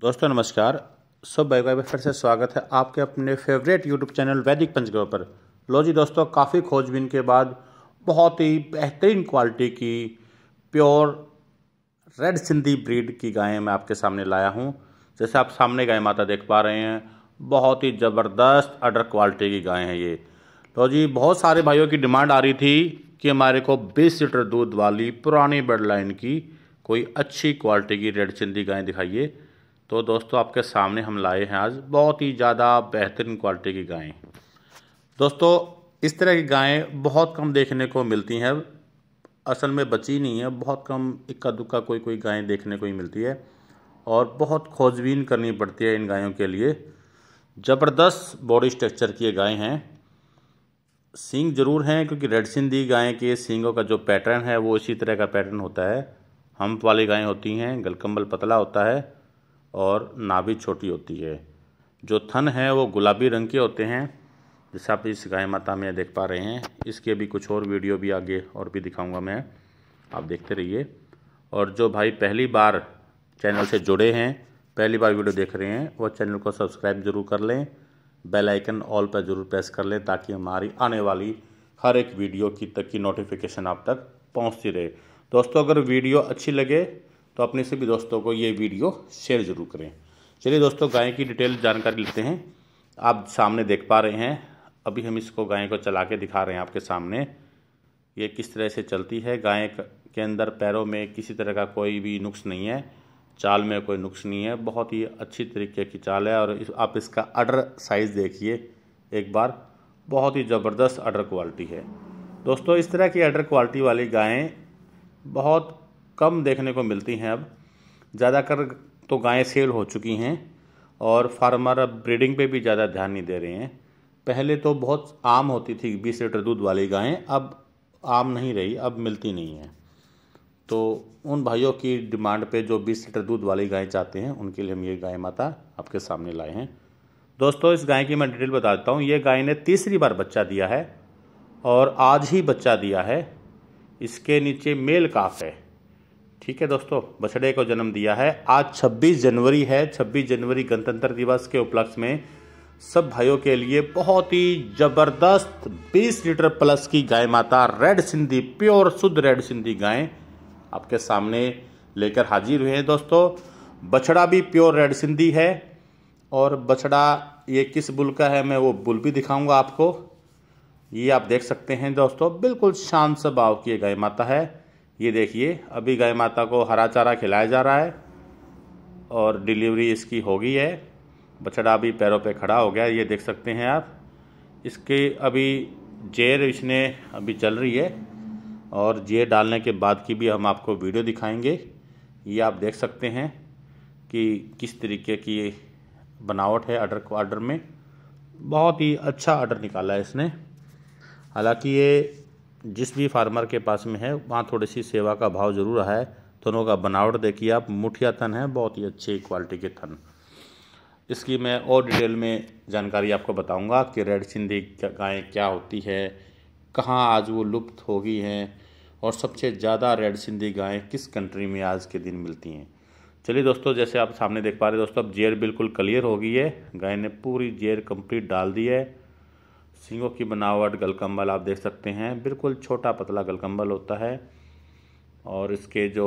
दोस्तों नमस्कार सब भाई भाई फिर से स्वागत है आपके अपने फेवरेट यूट्यूब चैनल वैदिक पंचग्रह पर लो जी दोस्तों काफ़ी खोजबीन के बाद बहुत ही बेहतरीन क्वालिटी की प्योर रेड सिंधी ब्रीड की गायें मैं आपके सामने लाया हूं जैसे आप सामने गाय माता देख पा रहे हैं बहुत ही ज़बरदस्त अडर क्वालिटी की गायें हैं ये लो जी बहुत सारे भाइयों की डिमांड आ रही थी कि हमारे को बीस लीटर दूध वाली पुरानी ब्रेड लाइन की कोई अच्छी क्वालिटी की रेड सिंधी गायें दिखाइए तो दोस्तों आपके सामने हम लाए हैं आज बहुत ही ज़्यादा बेहतरीन क्वालिटी की गायें दोस्तों इस तरह की गायें बहुत कम देखने को मिलती हैं असल में बची नहीं है बहुत कम इक्का दुक्का कोई कोई गायें देखने को ही मिलती है और बहुत खोजबीन करनी पड़ती है इन गायों के लिए ज़बरदस्त बॉडी स्ट्रक्चर की ये गायें हैं सींग जरूर हैं क्योंकि रेड सिंधी गायें के सींगों का जो पैटर्न है वो इसी तरह का पैटर्न होता है हम्प वाली गायें होती हैं गलकम्बल पतला होता है और नाभि छोटी होती है जो थन है वो गुलाबी रंग के होते हैं जैसे आप इस गाय माता में देख पा रहे हैं इसके भी कुछ और वीडियो भी आगे और भी दिखाऊंगा मैं आप देखते रहिए और जो भाई पहली बार चैनल से जुड़े हैं पहली बार वीडियो देख रहे हैं वो चैनल को सब्सक्राइब जरूर कर लें बेल आइकन ऑल पर जरूर प्रेस कर लें ताकि हमारी आने वाली हर एक वीडियो की तक की नोटिफिकेशन आप तक पहुँचती रहे दोस्तों अगर वीडियो अच्छी लगे तो अपने से भी दोस्तों को ये वीडियो शेयर ज़रूर करें चलिए दोस्तों गाय की डिटेल जानकारी लेते हैं आप सामने देख पा रहे हैं अभी हम इसको गाय को चला के दिखा रहे हैं आपके सामने ये किस तरह से चलती है गाय के अंदर पैरों में किसी तरह का कोई भी नुक्स नहीं है चाल में कोई नुक्स नहीं है बहुत ही अच्छी तरीके की चाल है और इस, आप इसका अडर साइज़ देखिए एक बार बहुत ही ज़बरदस्त अडर क्वालिटी है दोस्तों इस तरह की अडर क्वालिटी वाली गायें बहुत कम देखने को मिलती हैं अब ज़्यादातर तो गायें सेल हो चुकी हैं और फार्मर अब ब्रीडिंग पे भी ज़्यादा ध्यान नहीं दे रहे हैं पहले तो बहुत आम होती थी बीस लीटर दूध वाली गायें अब आम नहीं रही अब मिलती नहीं हैं तो उन भाइयों की डिमांड पे जो 20 लीटर दूध वाली गायें चाहते हैं उनके लिए हम ये गाय माता आपके सामने लाए हैं दोस्तों इस गाय की मैं डिटेल बता देता हूँ ये गाय ने तीसरी बार बच्चा दिया है और आज ही बच्चा दिया है इसके नीचे मेल काफ है ठीक है दोस्तों बछड़े को जन्म दिया है आज 26 जनवरी है 26 जनवरी गणतंत्र दिवस के उपलक्ष्य में सब भाइयों के लिए बहुत ही जबरदस्त 20 लीटर प्लस की गाय माता रेड सिंधी प्योर शुद्ध रेड सिंधी गाय आपके सामने लेकर हाजिर हुए हैं दोस्तों बछड़ा भी प्योर रेड सिंधी है और बछड़ा ये किस बुल का है मैं वो बुल भी दिखाऊंगा आपको ये आप देख सकते हैं दोस्तों बिल्कुल शांत स्वभाव की गाय माता है ये देखिए अभी गाय माता को हरा चारा खिलाया जा रहा है और डिलीवरी इसकी हो गई है बछड़ा अभी पैरों पे खड़ा हो गया ये देख सकते हैं आप इसके अभी जेर इसने अभी चल रही है और जेर डालने के बाद की भी हम आपको वीडियो दिखाएंगे ये आप देख सकते हैं कि किस तरीके की बनावट है आर्डर को आर्डर में बहुत ही अच्छा आर्डर निकाला है इसने हालांकि ये जिस भी फार्मर के पास में है वहाँ थोड़ी सी सेवा का भाव ज़रूर रहा है थनों का बनावट देखिए आप मुठिया तन है बहुत ही अच्छे क्वालिटी के थन इसकी मैं और डिटेल में जानकारी आपको बताऊंगा कि रेड सिंधी गायें क्या होती है कहाँ आज वो लुप्त हो गई हैं और सबसे ज़्यादा रेड सिंधी गायें किस कंट्री में आज के दिन मिलती हैं चलिए दोस्तों जैसे आप सामने देख पा रहे दोस्तों अब जेर बिल्कुल क्लियर हो गई है गाय ने पूरी जेर कंप्लीट डाल दी है सींगों की बनावट गलकम्बल आप देख सकते हैं बिल्कुल छोटा पतला गलकम्बल होता है और इसके जो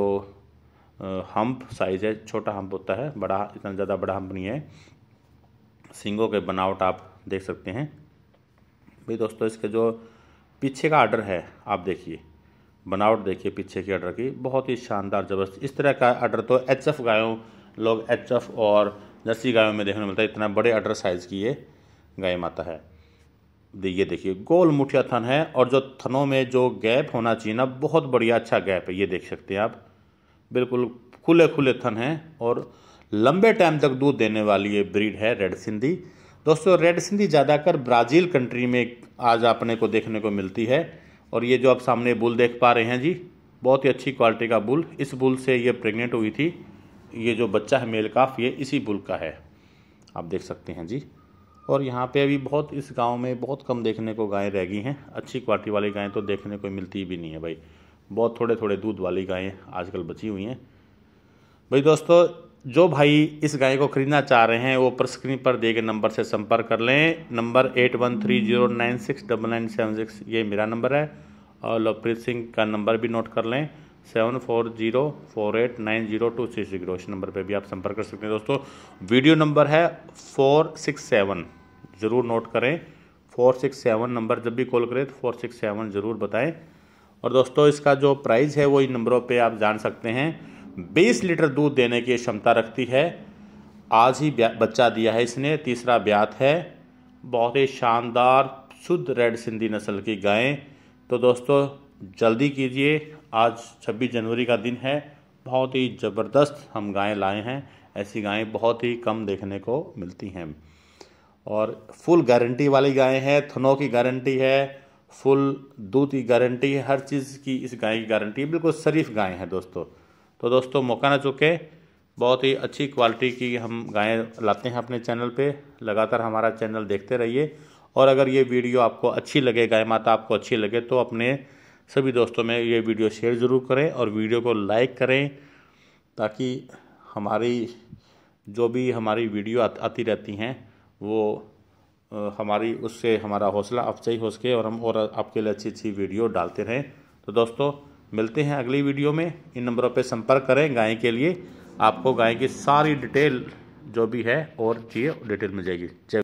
हम्प साइज़ है छोटा हम्प होता है बड़ा इतना ज़्यादा बड़ा हम्प नहीं है सींगों के बनावट आप देख सकते हैं भाई दोस्तों इसके जो पीछे का आर्डर है आप देखिए बनावट देखिए पीछे की आर्डर की बहुत ही शानदार ज़बरदस्त इस तरह का आर्डर तो एच एफ गायों लोग एच एफ और जर्सी गायों में देखने को मिलता है इतना बड़े आर्डर साइज़ की ये गाय माता है ये देखिए गोल मुठिया थन है और जो थनों में जो गैप होना चाहिए ना बहुत बढ़िया अच्छा गैप है ये देख सकते हैं आप बिल्कुल खुले खुले थन हैं और लंबे टाइम तक दूध देने वाली ये ब्रीड है रेड सिंधी दोस्तों रेड सिंधी ज़्यादातर ब्राज़ील कंट्री में आज अपने को देखने को मिलती है और ये जो आप सामने बुल देख पा रहे हैं जी बहुत ही अच्छी क्वालिटी का बुल इस बुल से ये प्रेग्नेंट हुई थी ये जो बच्चा है मेल काफ ये इसी बुल का है आप देख सकते हैं जी और यहाँ पे अभी बहुत इस गांव में बहुत कम देखने को गायें रह गई हैं अच्छी क्वालिटी वाली गायें तो देखने को मिलती भी नहीं है भाई बहुत थोड़े थोड़े दूध वाली गायें आजकल बची हुई हैं भाई दोस्तों जो भाई इस गाय को खरीदना चाह रहे हैं वो पर स्क्रीन पर दिए गए नंबर से संपर्क कर लें number eight one three zero nine six double nine seven six ये मेरा नंबर है और लवप्रीत सिंह का नंबर भी नोट कर लें seven four zero four eight nine zero two six zero इस नंबर पर भी आप संपर्क कर सकते हैं दोस्तों वीडियो नंबर है फोर सिक्स सेवन ज़रूर नोट करें फोर सिक्स सेवन नंबर जब भी कॉल करें तो फोर सिक्स सेवन ज़रूर बताएं और दोस्तों इसका जो प्राइस है वो इन नंबरों पे आप जान सकते हैं बीस लीटर दूध देने की क्षमता रखती है आज ही बच्चा दिया है इसने तीसरा ब्यात है बहुत ही शानदार शुद्ध रेड सिंधी नस्ल की गायें तो दोस्तों जल्दी कीजिए आज छब्बीस जनवरी का दिन है बहुत ही ज़बरदस्त हम गायें लाए हैं ऐसी गायें बहुत ही कम देखने को मिलती हैं और फुल गारंटी वाली गायें हैं थनों की गारंटी है फुल दूध की गारंटी है हर चीज़ की इस गाय की गारंटी है बिल्कुल शरीफ गायें हैं दोस्तों तो दोस्तों मौका ना चुके बहुत ही अच्छी क्वालिटी की हम गायें लाते हैं अपने चैनल पे लगातार हमारा चैनल देखते रहिए और अगर ये वीडियो आपको अच्छी लगे गाय माता आपको अच्छी लगे तो अपने सभी दोस्तों में ये वीडियो शेयर ज़रूर करें और वीडियो को लाइक करें ताकि हमारी जो भी हमारी वीडियो आती रहती हैं वो हमारी उससे हमारा हौसला अफजाई हो सके और हम और आपके लिए अच्छी अच्छी वीडियो डालते रहें तो दोस्तों मिलते हैं अगली वीडियो में इन नंबरों पर संपर्क करें गाय के लिए आपको गाय की सारी डिटेल जो भी है और चाहिए डिटेल मिल जाएगी जय